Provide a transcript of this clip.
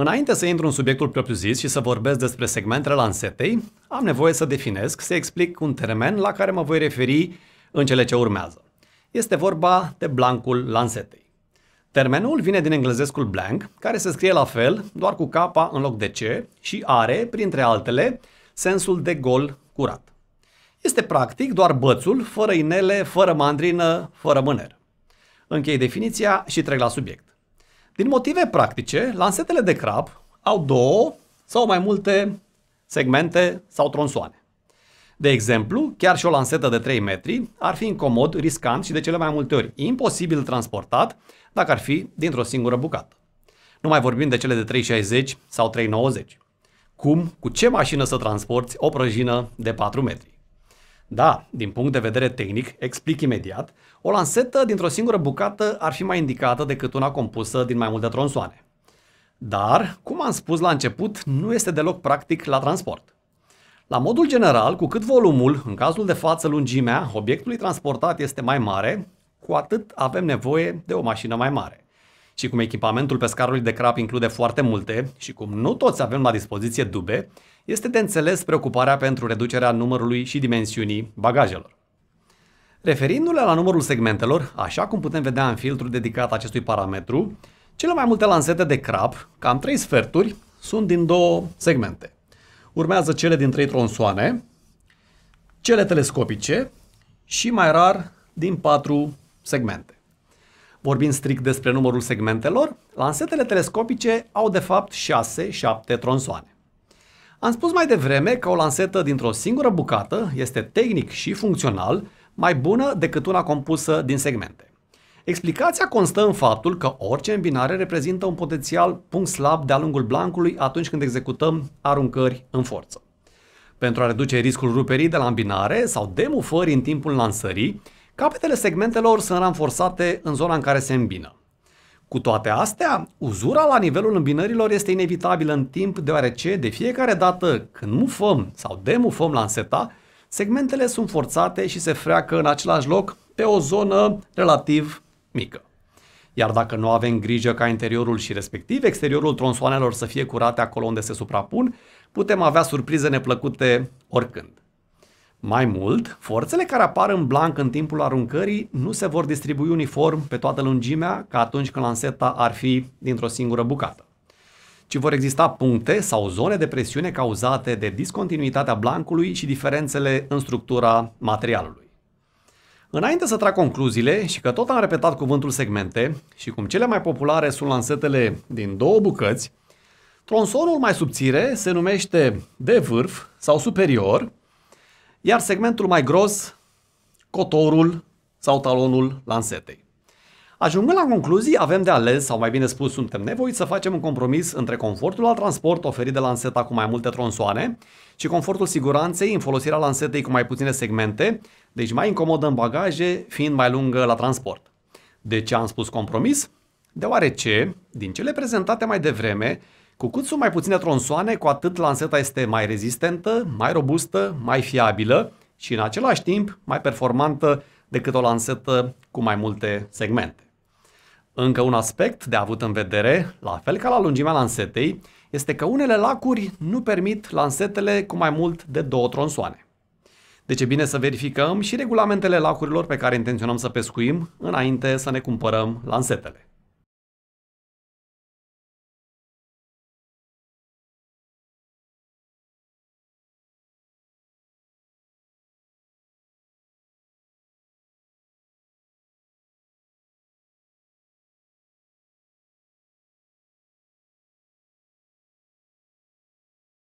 Înainte să intru în subiectul propriu-zis și să vorbesc despre segmentele lansetei, am nevoie să definesc, să explic un termen la care mă voi referi în cele ce urmează. Este vorba de blancul lansetei. Termenul vine din englezescul blank, care se scrie la fel, doar cu capa în loc de C și are, printre altele, sensul de gol curat. Este practic doar bățul, fără inele, fără mandrină, fără mâner. Închei definiția și trec la subiect. Din motive practice, lansetele de crab au două sau mai multe segmente sau tronsoane. De exemplu, chiar și o lansetă de 3 metri ar fi incomod, riscant și de cele mai multe ori imposibil transportat dacă ar fi dintr-o singură bucată. Nu mai vorbim de cele de 360 sau 390. Cum, cu ce mașină să transporti o prăjină de 4 metri? Da, din punct de vedere tehnic, explic imediat, o lansetă dintr-o singură bucată ar fi mai indicată decât una compusă din mai multe tronsoane. Dar, cum am spus la început, nu este deloc practic la transport. La modul general, cu cât volumul, în cazul de față lungimea, obiectului transportat este mai mare, cu atât avem nevoie de o mașină mai mare și cum echipamentul pescarului de crap include foarte multe și cum nu toți avem la dispoziție dube, este de înțeles preocuparea pentru reducerea numărului și dimensiunii bagajelor. Referindu-ne la numărul segmentelor, așa cum putem vedea în filtrul dedicat acestui parametru, cele mai multe lansete de crap, cam 3 sferturi, sunt din două segmente. Urmează cele din trei tronsoane, cele telescopice și mai rar din patru segmente. Vorbind strict despre numărul segmentelor, lansetele telescopice au de fapt 6-7 tronsoane. Am spus mai devreme că o lansetă dintr-o singură bucată este tehnic și funcțional mai bună decât una compusă din segmente. Explicația constă în faptul că orice îmbinare reprezintă un potențial punct slab de-a lungul blancului atunci când executăm aruncări în forță. Pentru a reduce riscul ruperii de la îmbinare sau demufării în timpul lansării, Capetele segmentelor sunt ranforsate în zona în care se îmbină. Cu toate astea, uzura la nivelul îmbinărilor este inevitabilă în timp, deoarece de fiecare dată când mufăm sau demufăm lanseta, segmentele sunt forțate și se freacă în același loc pe o zonă relativ mică. Iar dacă nu avem grijă ca interiorul și respectiv exteriorul tronsoanelor să fie curate acolo unde se suprapun, putem avea surprize neplăcute oricând. Mai mult, forțele care apar în blanc în timpul aruncării nu se vor distribui uniform pe toată lungimea ca atunci când lanseta ar fi dintr-o singură bucată ci vor exista puncte sau zone de presiune cauzate de discontinuitatea blancului și diferențele în structura materialului. Înainte să trag concluziile și că tot am repetat cuvântul segmente și cum cele mai populare sunt lansetele din două bucăți, tronsonul mai subțire se numește de vârf sau superior iar segmentul mai gros, cotorul sau talonul lansetei. Ajungând la concluzii, avem de ales, sau mai bine spus, suntem nevoiți să facem un compromis între confortul al transport oferit de lanseta cu mai multe tronsoane și confortul siguranței în folosirea lansetei cu mai puține segmente, deci mai incomodă în bagaje, fiind mai lungă la transport. De ce am spus compromis? Deoarece, din cele prezentate mai devreme, cu cât sunt mai puține tronsoane, cu atât lanseta este mai rezistentă, mai robustă, mai fiabilă și în același timp mai performantă decât o lansetă cu mai multe segmente. Încă un aspect de avut în vedere, la fel ca la lungimea lansetei, este că unele lacuri nu permit lansetele cu mai mult de două tronsoane. Deci e bine să verificăm și regulamentele lacurilor pe care intenționăm să pescuim înainte să ne cumpărăm lansetele.